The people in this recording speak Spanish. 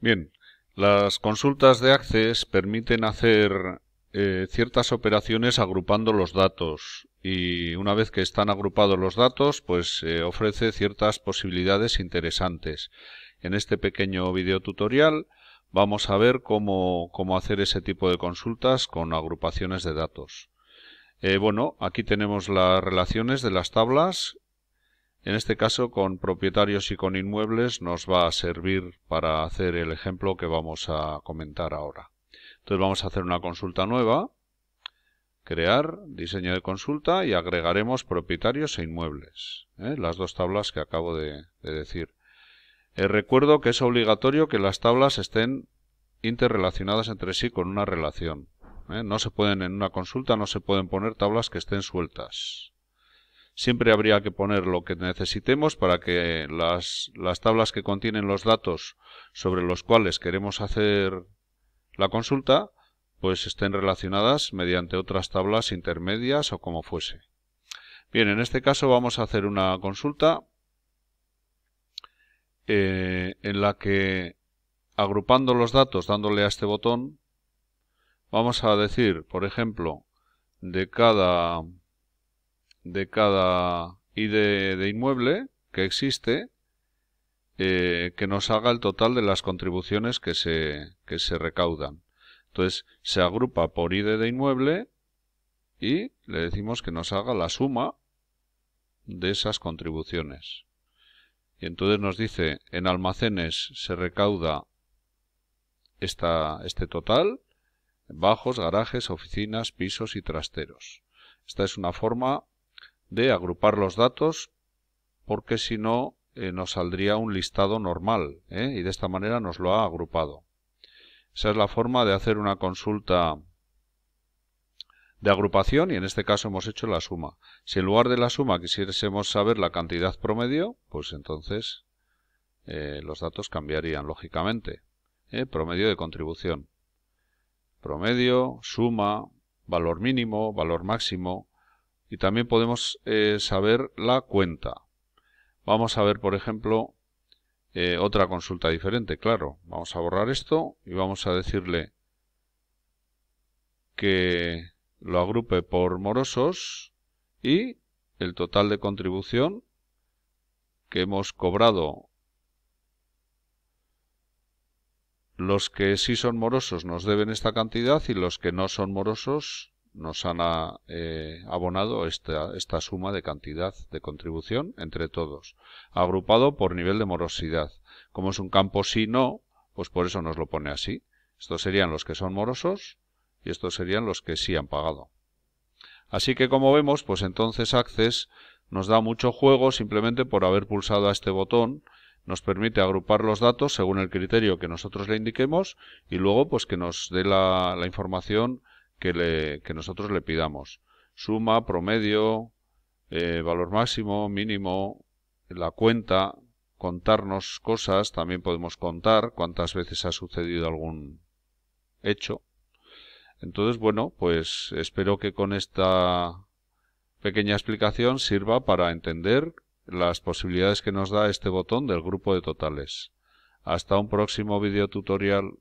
Bien, las consultas de Access permiten hacer eh, ciertas operaciones agrupando los datos y una vez que están agrupados los datos, pues eh, ofrece ciertas posibilidades interesantes. En este pequeño video tutorial vamos a ver cómo, cómo hacer ese tipo de consultas con agrupaciones de datos. Eh, bueno, aquí tenemos las relaciones de las tablas en este caso, con propietarios y con inmuebles nos va a servir para hacer el ejemplo que vamos a comentar ahora. Entonces vamos a hacer una consulta nueva, crear diseño de consulta y agregaremos propietarios e inmuebles, ¿eh? las dos tablas que acabo de, decir. Eh, recuerdo que es obligatorio que las tablas estén interrelacionadas entre sí con una relación. ¿eh? No se pueden en una consulta no se pueden poner tablas que estén sueltas. Siempre habría que poner lo que necesitemos para que las, tablas que contienen los datos sobre los cuales queremos hacer la consulta pues estén relacionadas mediante otras tablas intermedias o como fuese. Bien, en este caso vamos a hacer una consulta eh, en la que agrupando los datos dándole a este botón vamos a decir, por ejemplo, de cada de cada ID de inmueble que existe eh, que nos haga el total de las contribuciones que se, recaudan. Entonces se agrupa por ID de inmueble y le decimos que nos haga la suma de esas contribuciones. Y entonces nos dice, en almacenes se recauda esta, este total, bajos, garajes, oficinas, pisos y trasteros. Esta es una forma de agrupar los datos porque si no eh, nos saldría un listado normal ¿eh? y de esta manera nos lo ha agrupado. Esa es la forma de hacer una consulta de agrupación y en este caso hemos hecho la suma. Si en lugar de la suma quisiésemos saber la cantidad promedio, pues entonces eh, los datos cambiarían lógicamente. Promedio de contribución. Promedio, suma, valor mínimo, valor máximo, y también podemos eh, saber la cuenta. Vamos a ver, por ejemplo, eh, otra consulta diferente, claro. Vamos a borrar esto y vamos a decirle que lo agrupe por morosos y el total de contribución que hemos cobrado. Los que sí son morosos nos deben esta cantidad y los que no son morosos nos han ah, eh, abonado esta, esta suma de cantidad de contribución entre todos, agrupado por nivel de morosidad. Como es un campo sí-no, pues por eso nos lo pone así. Estos serían los que son morosos y estos serían los que sí han pagado. Así que como vemos, pues entonces Access nos da mucho juego simplemente por haber pulsado a este botón, nos permite agrupar los datos según el criterio que nosotros le indiquemos y luego pues que nos dé la, la información que, le, nosotros le pidamos. Suma, promedio, eh, valor máximo, mínimo, la cuenta, contarnos cosas, también podemos contar cuántas veces ha sucedido algún hecho. Entonces, bueno, pues espero que con esta pequeña explicación sirva para entender las posibilidades que nos da este botón del grupo de totales. Hasta un próximo video tutorial.